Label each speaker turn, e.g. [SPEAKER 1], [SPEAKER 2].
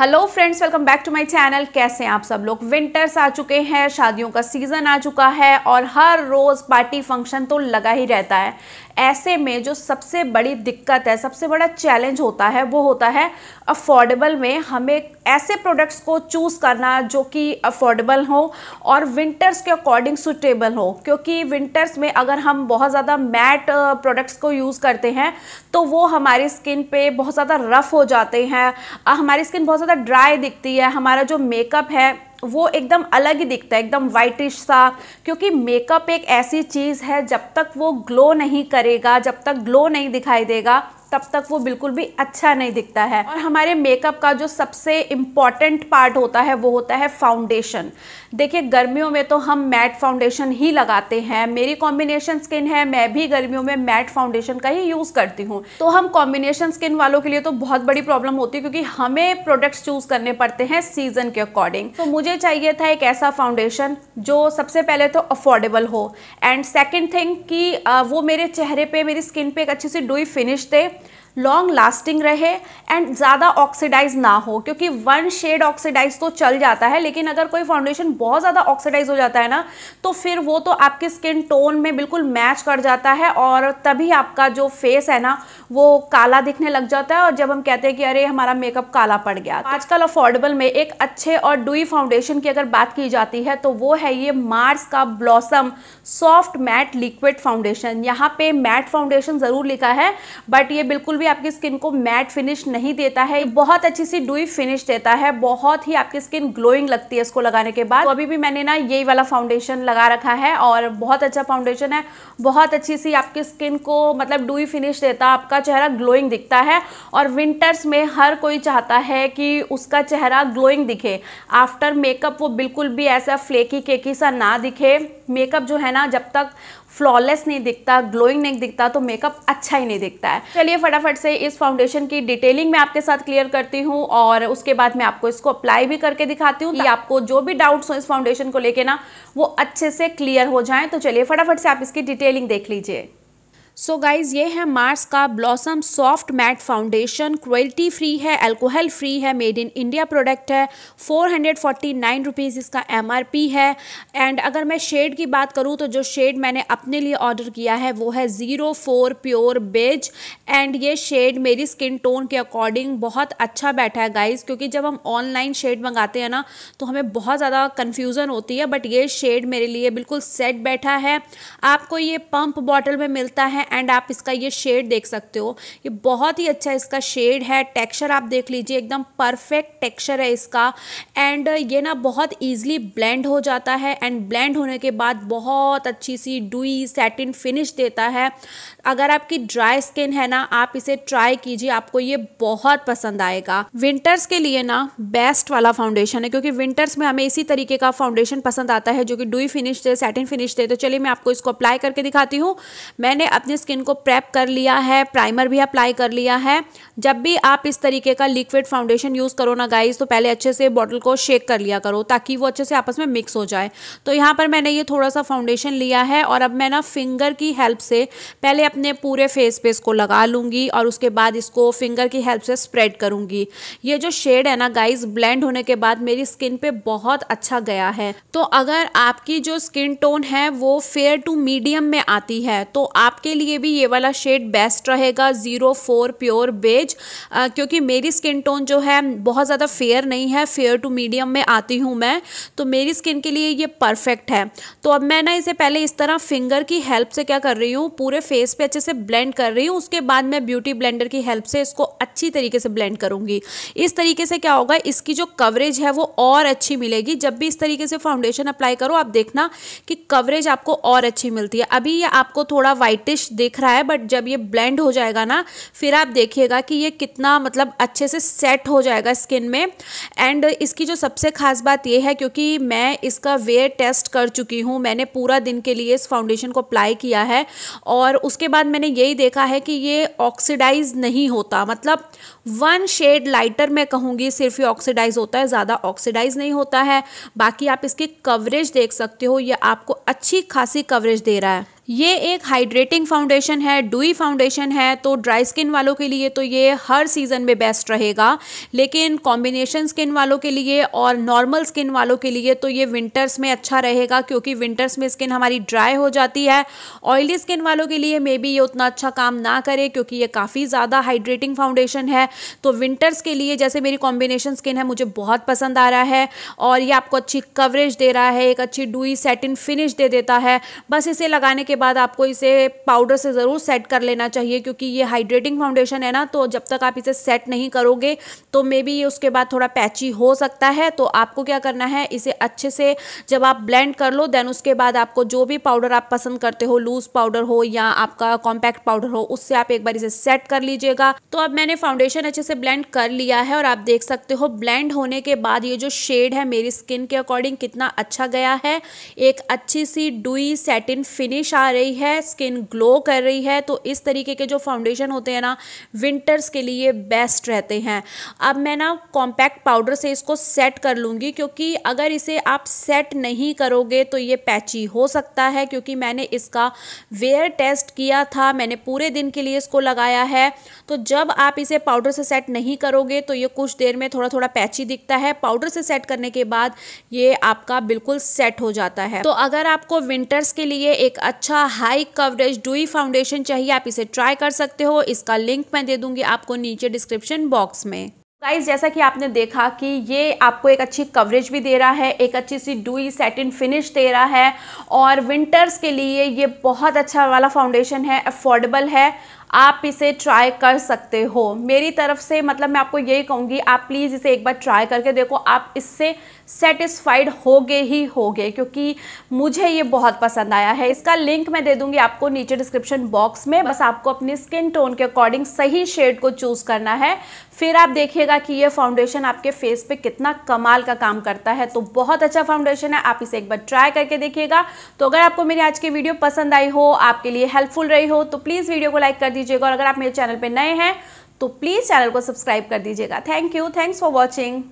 [SPEAKER 1] hello friends welcome back to my channel कैसे हैं आप सब लोग विंटर्स आ चुके हैं शादियों का सीज़न आ चुका है और हर रोज़ पार्टी फंक्शन तो लगा ही रहता है ऐसे में जो सबसे बड़ी दिक्कत है सबसे बड़ा चैलेंज होता है वो होता है अफोर्डेबल में हमें ऐसे प्रोडक्ट्स को चूज़ करना जो कि अफोर्डेबल हो और विंटर्स के अकॉर्डिंग सुटेबल हो क्योंकि विंटर्स में अगर हम बहुत ज़्यादा मैट प्रोडक्ट्स को यूज़ करते हैं तो वो हमारी स्किन पे बहुत ज़्यादा रफ़ हो जाते हैं हमारी स्किन बहुत ज़्यादा ड्राई दिखती है हमारा जो मेकअप है वो एकदम अलग ही दिखता है एकदम वाइटिश सा क्योंकि मेकअप एक ऐसी चीज़ है जब तक वो ग्लो नहीं करेगा जब तक ग्लो नहीं दिखाई देगा तब तक वो बिल्कुल भी अच्छा नहीं दिखता है और हमारे मेकअप का जो सबसे इम्पॉर्टेंट पार्ट होता है वो होता है फाउंडेशन देखिए गर्मियों में तो हम मैट फाउंडेशन ही लगाते हैं मेरी कॉम्बिनेशन स्किन है मैं भी गर्मियों में मैट फाउंडेशन का ही यूज़ करती हूँ तो हम कॉम्बिनेशन स्किन वालों के लिए तो बहुत बड़ी प्रॉब्लम होती है क्योंकि हमें प्रोडक्ट्स चूज़ करने पड़ते हैं सीजन के अकॉर्डिंग तो मुझे चाहिए था एक ऐसा फाउंडेशन जो सबसे पहले तो अफोर्डेबल हो एंड सेकेंड थिंग कि वो मेरे चेहरे पर मेरी स्किन पर एक अच्छी सी डुई फिनिश दे लॉन्ग लास्टिंग रहे एंड ज़्यादा ऑक्सीडाइज ना हो क्योंकि वन शेड ऑक्सीडाइज तो चल जाता है लेकिन अगर कोई फाउंडेशन बहुत ज़्यादा ऑक्सीडाइज हो जाता है ना तो फिर वो तो आपके स्किन टोन में बिल्कुल मैच कर जाता है और तभी आपका जो फेस है ना वो काला दिखने लग जाता है और जब हम कहते हैं कि अरे हमारा मेकअप काला पड़ गया तो आजकल अफोर्डेबल में एक अच्छे और डुई फाउंडेशन की अगर बात की जाती है तो वो है ये मार्स का blossom soft matte liquid foundation यहाँ पे मैट फाउंडेशन ज़रूर लिखा है बट ये बिल्कुल भी आपकी स्किन को मैट फिनिश नहीं देता है बहुत अच्छी सी डुई फिनिश देता है बहुत ही आपकी स्किन ग्लोइंग लगती है इसको लगाने के बाद तो अभी भी मैंने ना यही वाला फाउंडेशन लगा रखा है और बहुत अच्छा फाउंडेशन है बहुत अच्छी सी आपकी स्किन को मतलब डुई फिनिश देता है आपका चेहरा ग्लोइंग दिखता है और विंटर्स में हर कोई चाहता है कि उसका चेहरा ग्लोइंग दिखे आफ्टर मेकअप वो बिल्कुल भी ऐसा फ्लेकी केकी सा ना दिखे मेकअप जो है ना जब तक फ्लॉलेस नहीं दिखता ग्लोइंग नहीं दिखता तो मेकअप अच्छा ही नहीं दिखता है चलिए फटाफट से इस फाउंडेशन की डिटेलिंग मैं आपके साथ क्लियर करती हूँ और उसके बाद मैं आपको इसको अप्लाई भी करके दिखाती हूँ कि आपको जो भी डाउट्स हो इस फाउंडेशन को लेके ना वो अच्छे से क्लियर हो जाए तो चलिए फटाफट से आप इसकी डिटेलिंग देख लीजिए सो so गाइज ये है मार्स का blossom soft matte foundation quality free है अल्कोहल फ्री है मेड इन इंडिया प्रोडक्ट है four hundred forty nine rupees इसका एम आर पी है एंड अगर मैं शेड की बात करूँ तो जो शेड मैंने अपने लिए ऑर्डर किया है वो है zero four pure beige and ये शेड मेरी स्किन टोन के अकॉर्डिंग बहुत अच्छा बैठा है गाइज़ क्योंकि जब हम ऑनलाइन शेड मंगाते हैं ना तो हमें बहुत ज़्यादा कन्फ्यूज़न होती है बट ये शेड मेरे लिए बिल्कुल सेट बैठा है आपको ये पंप बॉटल में मिलता है एंड आप इसका ये शेड देख सकते हो ये बहुत ही अच्छा इसका शेड है टेक्सचर आप देख लीजिए एकदम परफेक्ट टेक्सचर है इसका एंड ये ना बहुत ईजिली ब्लेंड हो जाता है एंड ब्लेंड होने के बाद बहुत अच्छी सी डुई सेटिन फिनिश देता है अगर आपकी ड्राई स्किन है ना आप इसे ट्राई कीजिए आपको ये बहुत पसंद आएगा विंटर्स के लिए ना बेस्ट वाला फाउंडेशन है क्योंकि विंटर्स में हमें इसी तरीके का फाउंडेशन पसंद आता है जो कि डुई फिनिश दे सेटिन फिनिश दे तो चलिए मैं आपको इसको अप्लाई करके दिखाती हूँ मैंने अपने स्किन को प्रेप कर लिया है प्राइमर भी अप्लाई कर लिया है जब भी आप इस तरीके का लिक्विड फाउंडेशन यूज़ करो ना गाइस तो पहले अच्छे से बॉटल को शेक कर लिया करो ताकि वो अच्छे से आपस में मिक्स हो जाए तो यहाँ पर मैंने ये थोड़ा सा फाउंडेशन लिया है और अब मैं ना फिंगर की हेल्प से पहले अपने पूरे फेस पे इसको लगा लूँगी और उसके बाद इसको फिंगर की हेल्प से स्प्रेड करूँगी ये जो शेड है ना गाइज ब्लेंड होने के बाद मेरी स्किन पे बहुत अच्छा गया है तो अगर आपकी जो स्किन टोन है वो फेयर टू मीडियम में आती है तो आपके लिए भी ये वाला शेड बेस्ट रहेगा ज़ीरो फोर प्योर बेज क्योंकि मेरी स्किन टोन जो है बहुत ज़्यादा फेयर नहीं है फेयर टू मीडियम में आती हूँ मैं तो मेरी स्किन के लिए ये परफेक्ट है तो अब मैं ना इसे पहले इस तरह फिंगर की हेल्प से क्या कर रही हूँ पूरे फेस पे अच्छे से ब्लेंड कर रही हूँ उसके बाद मैं ब्यूटी ब्लेंडर की हेल्प से इसको अच्छी तरीके से ब्लेंड करूँगी इस तरीके से क्या होगा इसकी जो कवरेज है वो और अच्छी मिलेगी जब भी इस तरीके से फाउंडेशन अप्लाई करो आप देखना कि कवरेज आपको और अच्छी मिलती है अभी ये आपको थोड़ा वाइटिश रेडिश दिख रहा है बट जब ये ब्लेंड हो जाएगा ना फिर आप देखिएगा कि ये कितना मतलब अच्छे से सेट हो जाएगा स्किन में एंड इसकी जो सबसे ख़ास बात ये है क्योंकि मैं इसका वेयर टेस्ट कर चुकी हूँ मैंने पूरा दिन के लिए इस फाउंडेशन को अप्लाई किया है और उसके बाद मैंने यही देखा है कि ये ऑक्सीडाइज नहीं होता मतलब वन शेड लाइटर मैं कहूँगी सिर्फ ही ऑक्सीडाइज होता है ज़्यादा ऑक्सीडाइज नहीं होता है बाकी आप इसकी कवरेज देख सकते हो ये आपको अच्छी खासी कवरेज दे रहा है ये एक हाइड्रेटिंग फाउंडेशन है डुई फाउंडेशन है तो ड्राई स्किन वालों के लिए तो ये हर सीज़न में बेस्ट रहेगा लेकिन कॉम्बिनेशन स्किन वालों के लिए और नॉर्मल स्किन वालों के लिए तो ये विंटर्स में अच्छा रहेगा क्योंकि विंटर्स में स्किन हमारी ड्राई हो जाती है ऑयली स्किन वालों के लिए मे बी ये उतना अच्छा काम ना करे क्योंकि ये काफ़ी ज़्यादा हाइड्रेटिंग फाउंडेशन है तो विंटर्स के लिए जैसे मेरी कॉम्बिनेशन स्किन है मुझे बहुत पसंद आ रहा है और ये आपको अच्छी कवरेज दे रहा है एक अच्छी डुई सेटिन फिनिश दे देता है बस इसे लगाने के बाद आपको इसे पाउडर से ज़रूर सेट कर लेना चाहिए क्योंकि ये हाइड्रेटिंग फाउंडेशन है ना तो जब तक आप इसे सेट नहीं करोगे तो मे बी ये उसके बाद थोड़ा पैची हो सकता है तो आपको क्या करना है इसे अच्छे से जब आप ब्लेंड कर लो देन उसके बाद आपको जो भी पाउडर आप पसंद करते हो लूज़ पाउडर हो या आपका कॉम्पैक्ट पाउडर हो उससे आप एक बार इसे सेट कर लीजिएगा तो अब मैंने फाउंडेशन अच्छे से ब्लेंड कर लिया है और आप देख सकते हो ब्लेंड होने के बाद ये जो शेड है मेरी स्किन के अकॉर्डिंग कितना अच्छा गया है एक अच्छी सी डुई सेटिन फिनिश आ रही है स्किन ग्लो कर रही है तो इस तरीके के जो फाउंडेशन होते हैं ना विंटर्स के लिए बेस्ट रहते हैं अब मैं ना कॉम्पैक्ट पाउडर से इसको सेट कर लूँगी क्योंकि अगर इसे आप सेट नहीं करोगे तो ये पैची हो सकता है क्योंकि मैंने इसका वेयर टेस्ट किया था मैंने पूरे दिन के लिए इसको लगाया है तो जब आप इसे पाउडर से सेट नहीं करोगे तो ये कुछ देर में थोड़ा थोड़ा पैची दिखता है पाउडर से सेट करने के बाद ये आपका बिल्कुल सेट हो जाता है तो अगर आपको विंटर्स के लिए एक अच्छा अच्छा हाई कवरेज डुई फाउंडेशन चाहिए आप इसे ट्राई कर सकते हो इसका लिंक मैं दे दूंगी आपको नीचे डिस्क्रिप्शन बॉक्स में गाइज जैसा कि आपने देखा कि ये आपको एक अच्छी कवरेज भी दे रहा है एक अच्छी सी डुई सेटिन फिनिश दे रहा है और विंटर्स के लिए ये बहुत अच्छा वाला फाउंडेशन है अफोर्डेबल है आप इसे ट्राई कर सकते हो मेरी तरफ से मतलब मैं आपको यही कहूँगी आप प्लीज़ इसे एक बार ट्राई करके देखो आप इससे सेटिस्फाइड होगे ही होगे क्योंकि मुझे ये बहुत पसंद आया है इसका लिंक मैं दे दूंगी आपको नीचे डिस्क्रिप्शन बॉक्स में बस आपको अपनी स्किन टोन के अकॉर्डिंग सही शेड को चूज़ करना है फिर आप देखिएगा कि ये फाउंडेशन आपके फेस पे कितना कमाल का काम करता है तो बहुत अच्छा फाउंडेशन है आप इसे एक बार ट्राई करके देखिएगा तो अगर आपको मेरी आज की वीडियो पसंद आई हो आपके लिए हेल्पफुल रही हो तो प्लीज़ वीडियो को लाइक कर दीजिएगा और अगर आप मेरे चैनल पर नए हैं तो प्लीज़ चैनल को सब्सक्राइब कर दीजिएगा thank you thanks for watching